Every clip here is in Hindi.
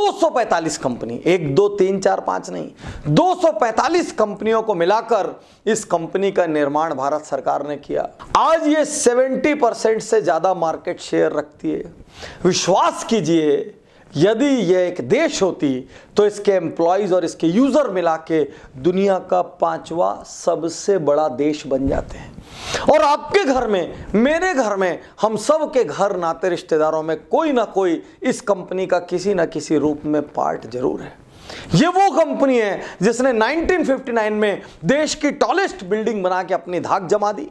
245 कंपनी एक दो तीन चार पांच नहीं 245 कंपनियों को मिलाकर इस कंपनी का निर्माण भारत सरकार ने किया आज ये 70 परसेंट से ज्यादा मार्केट शेयर रखती है विश्वास कीजिए यदि यह एक देश होती तो इसके एम्प्लॉयज़ और इसके यूज़र मिला के दुनिया का पांचवा सबसे बड़ा देश बन जाते हैं और आपके घर में मेरे घर में हम सब के घर नाते रिश्तेदारों में कोई ना कोई इस कंपनी का किसी ना किसी रूप में पार्ट जरूर है ये वो कंपनी है जिसने 1959 में देश की टॉलेस्ट बिल्डिंग बना के अपनी धाक जमा दी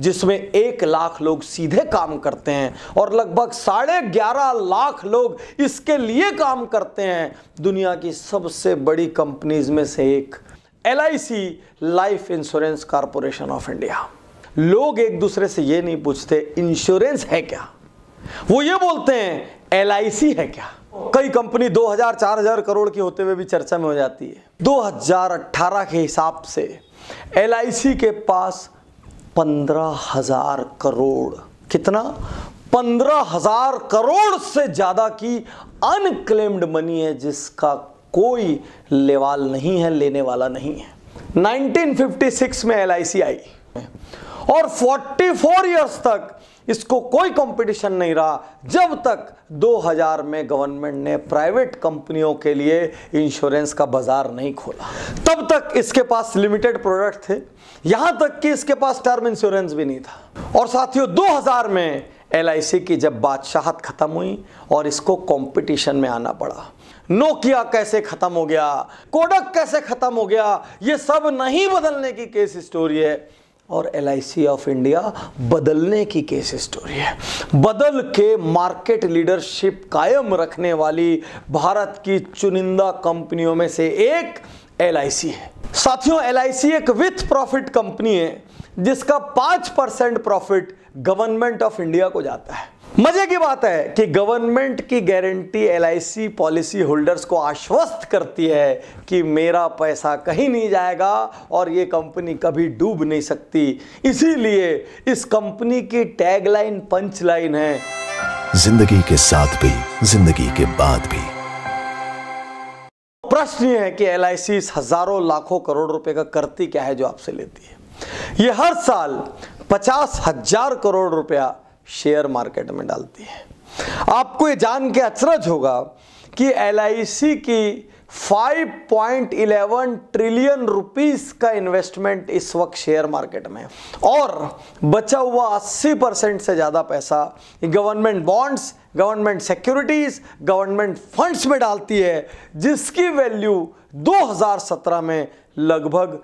जिसमें एक लाख लोग सीधे काम करते हैं और लगभग साढ़े ग्यारह लाख लोग इसके लिए काम करते हैं दुनिया की सबसे बड़ी कंपनीज में से एक L life insurance corporation of India लोग एक दूसरे से ये नहीं पूछते इंश्योरेंस है क्या वो ये बोलते हैं एल है क्या कई कंपनी 2000 4000 करोड़ की होते हुए भी चर्चा में हो जाती है 2018 के हिसाब से एल के पास पंद्रह हजार करोड़ कितना पंद्रह हजार करोड़ से ज़्यादा की अनक्लेम्ड मनी है जिसका कोई लेवाल नहीं है लेने वाला नहीं है 1956 में एल आई और 44 इयर्स तक इसको कोई कंपटीशन नहीं रहा जब तक 2000 में गवर्नमेंट ने प्राइवेट कंपनियों के लिए इंश्योरेंस का बाजार नहीं खोला तब तक इसके पास लिमिटेड प्रोडक्ट थे यहां तक कि इसके पास टर्म इंश्योरेंस भी नहीं था और साथियों 2000 में एल की जब बादशाहत खत्म हुई और इसको कंपटीशन में आना पड़ा नोकिया कैसे ख़त्म हो गया कोडक कैसे ख़त्म हो गया ये सब नहीं बदलने की केस स्टोरी है और एल ऑफ इंडिया बदलने की केस स्टोरी है बदल के मार्केट लीडरशिप कायम रखने वाली भारत की चुनिंदा कंपनियों में से एक एल है साथियों एल एक विथ प्रॉफिट कंपनी है जिसका पांच percent profit government of India को जाता है मजे की बात है कि गवर्नमेंट की गारंटी एलआईसी पॉलिसी होल्डर्स को आश्वस्त करती है कि मेरा पैसा कहीं नहीं जाएगा और ये कंपनी कभी डूब नहीं सकती इसीलिए इस कंपनी की टैगलाइन पंचलाइन है जिंदगी के साथ भी जिंदगी के बाद भी प्रश्न ये है कि एल हजारों लाखों करोड़ रुपए का करती क्या है जो आपसे लेती है ये हर साल पचास हजार करोड़ रुपया शेयर मार्केट में डालती है आपको ये जान के अचरज होगा कि एल की 5.11 ट्रिलियन रुपीस का इन्वेस्टमेंट इस वक्त शेयर मार्केट में और बचा हुआ 80 परसेंट से ज़्यादा पैसा government bonds government securities government funds में डालती है जिसकी वैल्यू 2017 में लगभग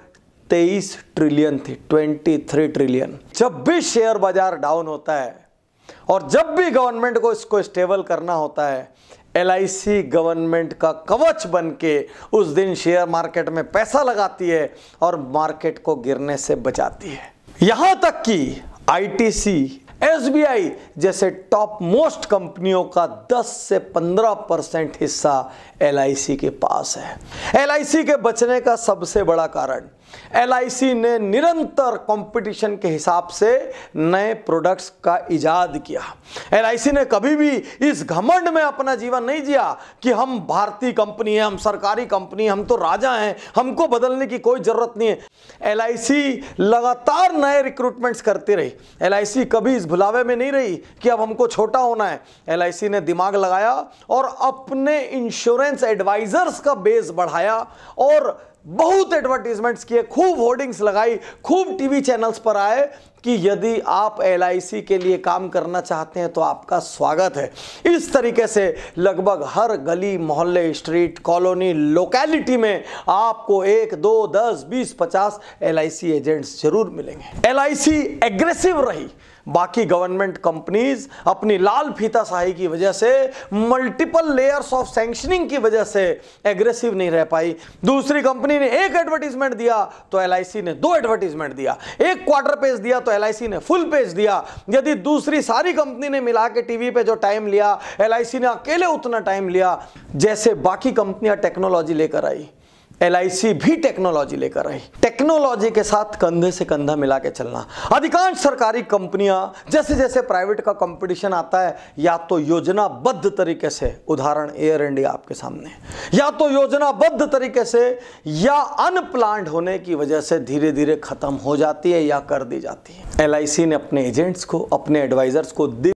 23 ट्रिलियन थी 23 ट्रिलियन जब भी शेयर बाजार डाउन होता है और जब भी गवर्नमेंट को इसको स्टेबल करना होता है एल गवर्नमेंट का कवच बन के उस दिन शेयर मार्केट में पैसा लगाती है और मार्केट को गिरने से बचाती है यहां तक कि आई एसबीआई जैसे टॉप मोस्ट कंपनियों का 10 से 15 परसेंट हिस्सा एलआईसी के पास है एलआईसी के बचने का सबसे बड़ा कारण एलआईसी ने निरंतर कंपटीशन के हिसाब से नए प्रोडक्ट्स का इजाद किया एलआईसी ने कभी भी इस घमंड में अपना जीवन नहीं जिया कि हम भारतीय कंपनी है हम सरकारी कंपनी हम तो राजा हैं हमको बदलने की कोई ज़रूरत नहीं है एलआईसी लगातार नए रिक्रूटमेंट्स करती रही एलआईसी कभी इस भुलावे में नहीं रही कि अब हमको छोटा होना है एल ने दिमाग लगाया और अपने इंश्योरेंस एडवाइजर्स का बेस बढ़ाया और बहुत एडवर्टीजमेंट्स किए खूब होर्डिंग्स लगाई खूब टीवी चैनल्स पर आए कि यदि आप एल के लिए काम करना चाहते हैं तो आपका स्वागत है इस तरीके से लगभग हर गली मोहल्ले स्ट्रीट कॉलोनी लोकेलिटी में आपको एक दो दस बीस पचास एल एजेंट्स जरूर मिलेंगे एल एग्रेसिव रही बाकी गवर्नमेंट कंपनीज अपनी लाल फीताशाही की वजह से मल्टीपल लेयर्स ऑफ सैंक्शनिंग की वजह से एग्रेसिव नहीं रह पाई दूसरी कंपनी ने एक एडवर्टीजमेंट दिया तो एल ने दो एडवर्टीजमेंट दिया एक क्वार्टर पेज दिया तो तो एल ने फुल पेज दिया यदि दूसरी सारी कंपनी ने मिला के टीवी पे जो टाइम लिया एल ने अकेले उतना टाइम लिया जैसे बाकी कंपनियां टेक्नोलॉजी लेकर आई एल भी टेक्नोलॉजी लेकर आई टेक्नोलॉजी के साथ कंधे से कंधा मिला के चलना अधिकांश सरकारी कंपनियां जैसे जैसे प्राइवेट का कंपटीशन आता है या तो योजनाबद्ध तरीके से उदाहरण एयर इंडिया आपके सामने या तो योजनाबद्ध तरीके से या अनप्लान्ड होने की वजह से धीरे धीरे खत्म हो जाती है या कर दी जाती है एल ने अपने एजेंट्स को अपने एडवाइजर्स को